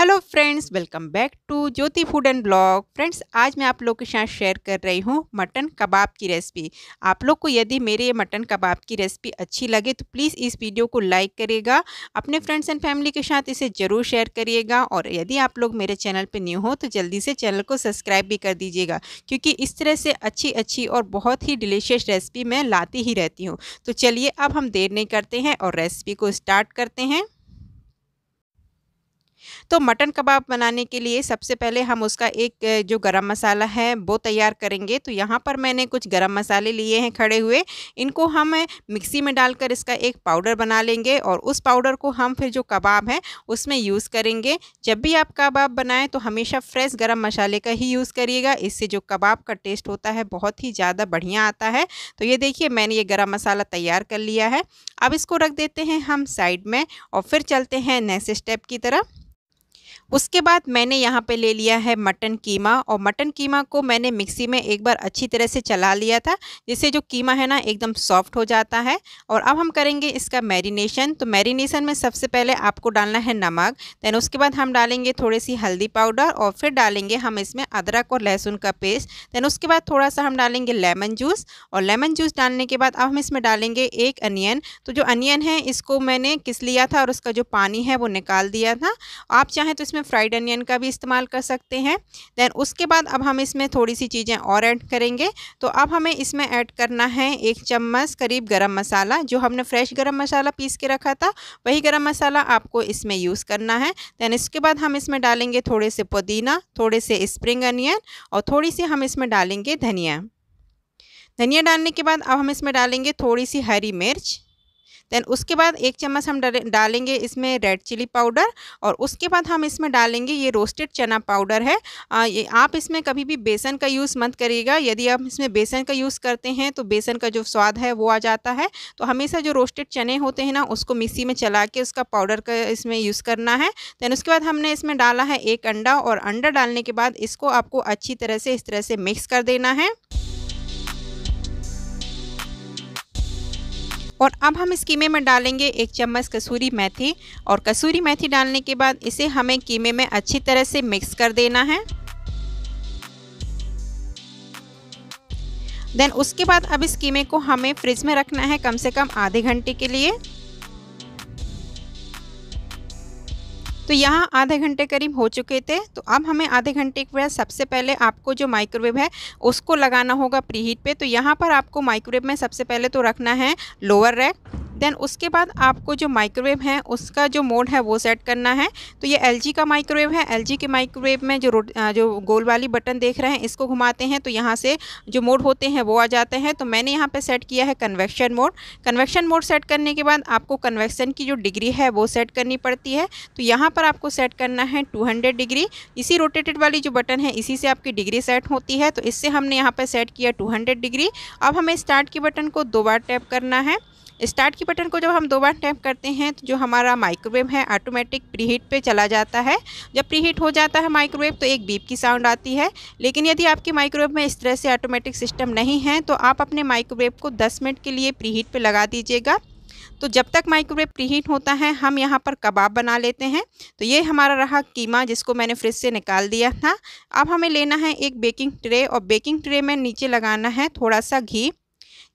hello friends welcome back to Jyoti food and blog friends आज मैं आप लोग के साथ शेयर कर रही हूँ मटन कबाब की रेसिपी आप लोग को यदि मेरे ये मटन कबाब की रेसिपी अच्छी लगे तो प्लीज़ इस वीडियो को लाइक करिएगा अपने फ्रेंड्स एंड फैमिली के साथ इसे ज़रूर शेयर करिएगा और यदि आप लोग मेरे चैनल पर न्यू हो तो जल्दी से चैनल को सब्सक्राइब भी कर दीजिएगा क्योंकि इस तरह से अच्छी अच्छी और बहुत ही डिलीशियस रेसिपी मैं लाती ही रहती हूँ तो चलिए अब हम देर नहीं करते हैं और रेसिपी को स्टार्ट करते हैं तो मटन कबाब बनाने के लिए सबसे पहले हम उसका एक जो गरम मसाला है वो तैयार करेंगे तो यहाँ पर मैंने कुछ गरम मसाले लिए हैं खड़े हुए इनको हम मिक्सी में डालकर इसका एक पाउडर बना लेंगे और उस पाउडर को हम फिर जो कबाब है उसमें यूज़ करेंगे जब भी आप कबाब बनाएं तो हमेशा फ्रेश गर्म मसाले का ही यूज़ करिएगा इससे जो कबाब का टेस्ट होता है बहुत ही ज़्यादा बढ़िया आता है तो ये देखिए मैंने ये गर्म मसाला तैयार कर लिया है अब इसको रख देते हैं हम साइड में और फिर चलते हैं नेक्स्ट स्टेप की तरफ उसके बाद मैंने यहाँ पे ले लिया है मटन कीमा और मटन कीमा को मैंने मिक्सी में एक बार अच्छी तरह से चला लिया था जिससे जो कीमा है ना एकदम सॉफ्ट हो जाता है और अब हम करेंगे इसका मैरिनेशन तो मैरिनेशन में सबसे पहले आपको डालना है नमक देन उसके बाद हम डालेंगे थोड़ी सी हल्दी पाउडर और फिर डालेंगे हम इसमें अदरक और लहसुन का पेस्ट देन उसके बाद थोड़ा सा हम डालेंगे लेमन जूस और लेमन जूस डालने के बाद अब हम इसमें डालेंगे एक अनियन तो जो अनियन है इसको मैंने किस लिया था और उसका जो पानी है वो निकाल दिया था आप चाहें तो तो इसमें फ्राइड अनियन का भी इस्तेमाल कर सकते हैं देन उसके बाद अब हम इसमें थोड़ी सी चीज़ें और ऐड करेंगे तो अब हमें इसमें ऐड करना है एक चम्मच करीब गरम मसाला जो हमने फ्रेश गरम मसाला पीस के रखा था वही गरम मसाला आपको इसमें यूज़ करना है देन इसके बाद हम इसमें डालेंगे थोड़े से पुदीना थोड़े से स्प्रिंग अनियन और थोड़ी सी हम इसमें डालेंगे धनिया धनिया डालने के बाद अब हम इसमें डालेंगे थोड़ी सी हरी मिर्च देन उसके बाद एक चम्मच हम डालेंगे इसमें रेड चिली पाउडर और उसके बाद हम इसमें डालेंगे ये रोस्टेड चना पाउडर है आ, ये आप इसमें कभी भी बेसन का यूज़ मत करिएगा यदि आप इसमें बेसन का यूज़ करते हैं तो बेसन का जो स्वाद है वो आ जाता है तो हमेशा जो रोस्टेड चने होते हैं ना उसको मिक्सी में चला के उसका पाउडर का इसमें यूज़ करना है देन उसके बाद हमने इसमें डाला है एक अंडा और अंडा डालने के बाद इसको आपको अच्छी तरह से इस तरह से मिक्स कर देना है और अब हम इस कीमे में डालेंगे एक चम्मच कसूरी मेथी और कसूरी मेथी डालने के बाद इसे हमें कीमे में अच्छी तरह से मिक्स कर देना है देन उसके बाद अब इस कीमे को हमें फ्रिज में रखना है कम से कम आधे घंटे के लिए तो यहाँ आधे घंटे करीब हो चुके थे तो अब हमें आधे घंटे के बाद सबसे पहले आपको जो माइक्रोवेव है उसको लगाना होगा प्रीहीट पे तो यहाँ पर आपको माइक्रोवेव में सबसे पहले तो रखना है लोअर रैक देन उसके बाद आपको जो माइक्रोवेव है उसका जो मोड है वो सेट करना है तो ये एल का माइक्रोवेव है एल के माइक्रोवेव में जो जो गोल वाली बटन देख रहे हैं इसको घुमाते हैं तो यहाँ से जो मोड होते हैं वो आ जाते हैं तो मैंने यहाँ पर सेट किया है convection mode convection mode set करने के बाद आपको कन्वेक्शन की जो डिग्री है वो सेट करनी पड़ती है तो यहाँ पर आपको सेट करना है 200 डिग्री इसी रोटेटेड वाली जो बटन है इसी से आपकी डिग्री सेट होती है तो इससे हमने यहाँ पर सेट किया 200 डिग्री अब हमें स्टार्ट के बटन को दो बार टैप करना है स्टार्ट की बटन को जब हम दो बार टैप करते हैं तो जो हमारा माइक्रोवेव है ऑटोमेटिक प्रीहीट पे चला जाता है जब प्रीहीट हो जाता है माइक्रोवेव तो एक बीप की साउंड आती है लेकिन यदि आपके माइक्रोवेव में इस तरह से ऑटोमेटिक सिस्टम नहीं है तो आप अपने माइक्रोवेव को दस मिनट के लिए प्रीहीट पर लगा दीजिएगा तो जब तक माइक्रोवेव प्रीहीट होता है हम यहाँ पर कबाब बना लेते हैं तो ये हमारा रहा कीमा जिसको मैंने फ्रिज से निकाल दिया था अब हमें लेना है एक बेकिंग ट्रे और बेकिंग ट्रे में नीचे लगाना है थोड़ा सा घी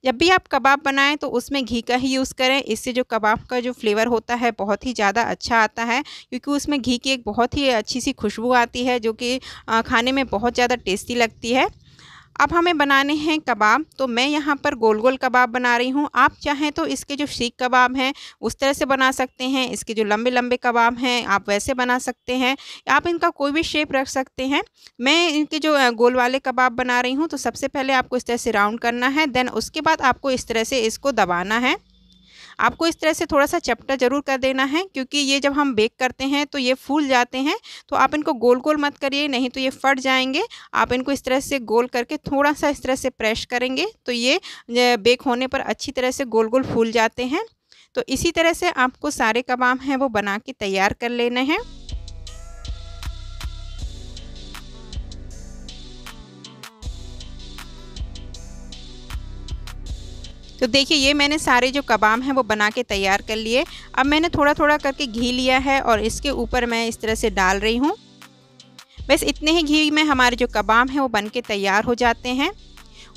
जब भी आप कबाब बनाएं तो उसमें घी का ही यूज़ करें इससे जो कबाब का जो फ्लेवर होता है बहुत ही ज़्यादा अच्छा आता है क्योंकि उसमें घी की एक बहुत ही अच्छी सी खुशबू आती है जो कि खाने में बहुत ज़्यादा टेस्टी लगती है अब हमें बनाने हैं कबाब तो मैं यहाँ पर गोल गोल कबाब बना रही हूँ आप चाहें तो इसके जो सीख कबाब हैं उस तरह से बना सकते हैं इसके जो लंबे लंबे कबाब हैं आप वैसे बना सकते हैं आप इनका कोई भी शेप रख सकते हैं मैं इनके जो गोल वाले कबाब बना रही हूँ तो सबसे पहले आपको इस तरह से राउंड करना है देन उसके बाद आपको इस तरह से इसको दबाना है आपको इस तरह से थोड़ा सा चपटा ज़रूर कर देना है क्योंकि ये जब हम बेक करते हैं तो ये फूल जाते हैं तो आप इनको गोल गोल मत करिए नहीं तो ये फट जाएंगे आप इनको इस तरह से गोल करके थोड़ा सा इस तरह से प्रेस करेंगे तो ये बेक होने पर अच्छी तरह से गोल गोल फूल जाते हैं तो इसी तरह से आपको सारे कबाब हैं वो बना के तैयार कर लेने हैं तो देखिए ये मैंने सारे जो कबाब हैं वो बना के तैयार कर लिए अब मैंने थोड़ा थोड़ा करके घी लिया है और इसके ऊपर मैं इस तरह से डाल रही हूँ बस इतने ही घी में हमारे जो कबाब हैं वो बन के तैयार हो जाते हैं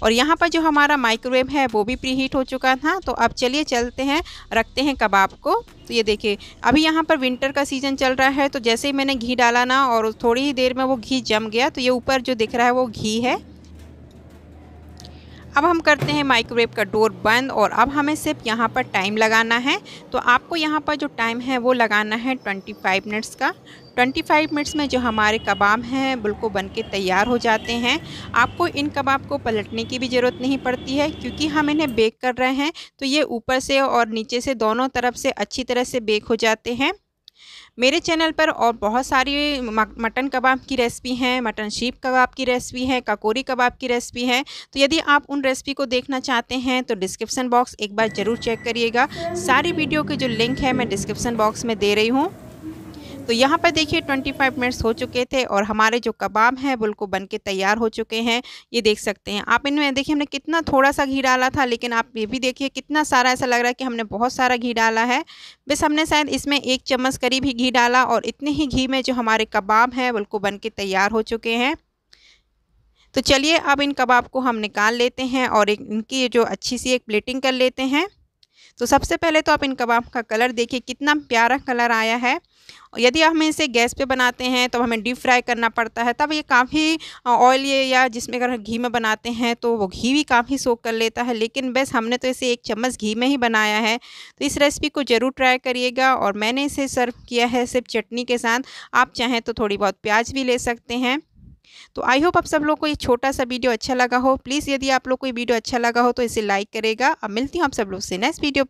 और यहाँ पर जो हमारा माइक्रोवेव है वो भी प्री हीट हो चुका था तो अब चलिए चलते हैं रखते हैं कबाब को तो ये देखिए अभी यहाँ पर विंटर का सीज़न चल रहा है तो जैसे ही मैंने घी डाला ना और थोड़ी ही देर में वो घी जम गया तो ये ऊपर जो दिख रहा है वो घी है अब हम करते हैं माइक्रोवेव का डोर बंद और अब हमें सिर्फ यहाँ पर टाइम लगाना है तो आपको यहाँ पर जो टाइम है वो लगाना है 25 मिनट्स का 25 मिनट्स में जो हमारे कबाब हैं बिल्कुल बन के तैयार हो जाते हैं आपको इन कबाब को पलटने की भी ज़रूरत नहीं पड़ती है क्योंकि हम इन्हें बेक कर रहे हैं तो ये ऊपर से और नीचे से दोनों तरफ से अच्छी तरह से बेक हो जाते हैं मेरे चैनल पर और बहुत सारी मटन कबाब की रेसिपी हैं मटन शीप कबाब की रेसिपी है ककोरी कबाब की रेसिपी है तो यदि आप उन रेसिपी को देखना चाहते हैं तो डिस्क्रिप्सन बॉक्स एक बार ज़रूर चेक करिएगा सारी वीडियो के जो लिंक है मैं डिस्क्रिप्सन बॉक्स में दे रही हूँ तो यहाँ पर देखिए 25 मिनट्स हो चुके थे और हमारे जो कबाब हैं बिल्कुल बन के तैयार हो चुके हैं ये देख सकते हैं आप इनमें देखिए हमने कितना थोड़ा सा घी डाला था लेकिन आप ये भी देखिए कितना सारा ऐसा लग रहा है कि हमने बहुत सारा घी डाला है बस हमने शायद इसमें एक चम्मच करीब ही घी डाला और इतने ही घी में जो हमारे कबाब हैं बिल्कुल बन के तैयार हो चुके हैं तो चलिए अब इन कबाब को हम निकाल लेते हैं और एक इनकी जो अच्छी सी एक प्लेटिंग कर लेते हैं तो सबसे पहले तो आप इन कबाब का कलर देखिए कितना प्यारा कलर आया है यदि हम इसे गैस पे बनाते हैं तो हमें डीप फ्राई करना पड़ता है तब ये काफ़ी ऑयल ये या जिसमें अगर घी में बनाते हैं तो वो घी भी काफ़ी सोख कर लेता है लेकिन बस हमने तो इसे एक चम्मच घी में ही बनाया है तो इस रेसिपी को ज़रूर ट्राई करिएगा और मैंने इसे सर्व किया है सिर्फ चटनी के साथ आप चाहें तो थोड़ी बहुत प्याज भी ले सकते हैं तो आई होप आप सब लोग को ये छोटा सा वीडियो अच्छा लगा हो प्लीज़ यदि आप लोग को ये वीडियो अच्छा लगा हो तो इसे लाइक करेगा अब मिलती हूँ आप सब लोग से नेक्स्ट वीडियो पर